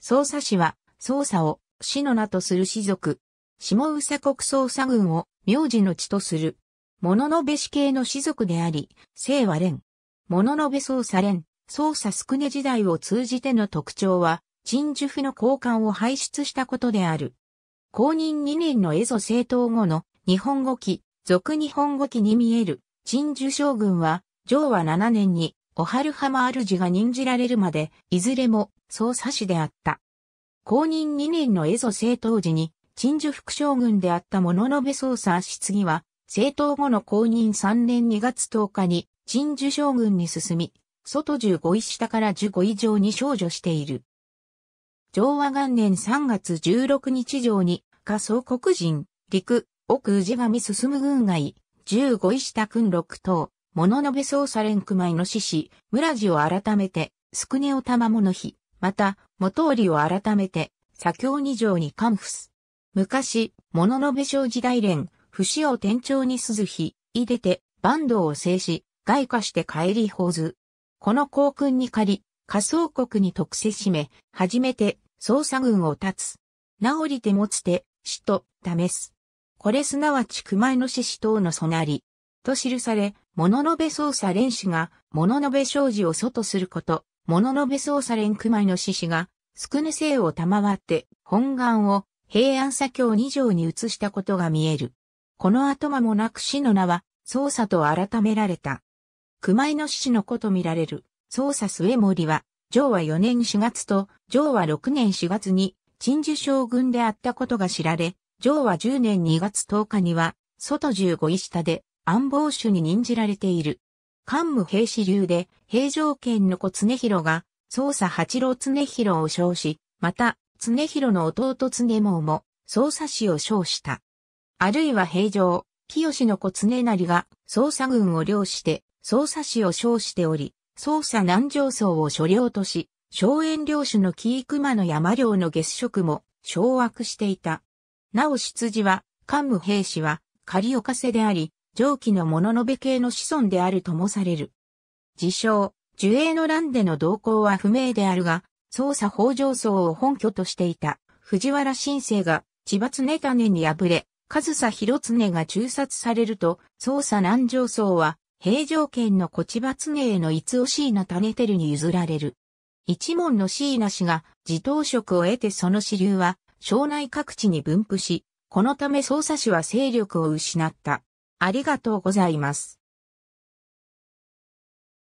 捜査士は、捜査を、死の名とする士族。下宇佐国捜査軍を、名字の地とする。物のべ氏系の士族であり、姓は連。物のべ捜査連、捜査宿根時代を通じての特徴は、陳樹府の交換を輩出したことである。公認2年の蝦夷政党後の日本語記、俗日本語記に見える、陳樹将軍は、上和7年に小春浜主が任じられるまで、いずれも捜査士であった。公認2年の江戸政党時に、陳樹副将軍であった物部捜査質疑は、政党後の公認3年2月10日に、陳樹将軍に進み、外15位下から15位上に少女している。昭和元年3月16日上に、下総国人、陸、奥氏神進軍外、15位下君六等、物のべ操作連区前の獅子、村地を改めて、すくねをも物日、また、元織を改めて、左京二条に還付す。昔、物のべ小時代連、節を天長に鈴日、いでて、坂東を制し、外化して帰りほず。この校訓に借り、仮想国に特せしめ、初めて、捜査軍を立つ。なおりて持つて、死と、試す。これすなわち熊井の獅子等の備なり、と記され、物のべ捜査連氏が、物のべ商事を外すること、物のべ捜査連熊井の志士が、すくぬ生を賜って、本願を平安左京二条に移したことが見える。この後間もなく死の名は、捜査と改められた。熊井の志士の子と見られる、捜査末森は、上は4年4月と、上は6年4月に、陳樹将軍であったことが知られ、上は10年2月10日には、外15位下で、安防守に任じられている。桓武兵士流で、平城県の子常広が、捜査八郎常広を称し、また、常広の弟常毛も、捜査士を称した。あるいは平城、清の子常成が、捜査軍を領して、捜査士を称しており、捜査南上層を所領とし、荘園領主の木伊熊の山領の月食も、掌握していた。なお出自は、桓武兵士は、仮おかせであり、上記の物のべ系の子孫であるともされる。自称、樹影の乱での動向は不明であるが、捜査北条層を本拠としていた藤原新生が千葉常種に敗れ、上総広常が中殺されると、捜査南条層は平城県の小千葉常への逸を椎名種照に譲られる。一門の椎名氏が自頭職を得てその支流は省内各地に分布し、このため捜査氏は勢力を失った。ありがとうございます。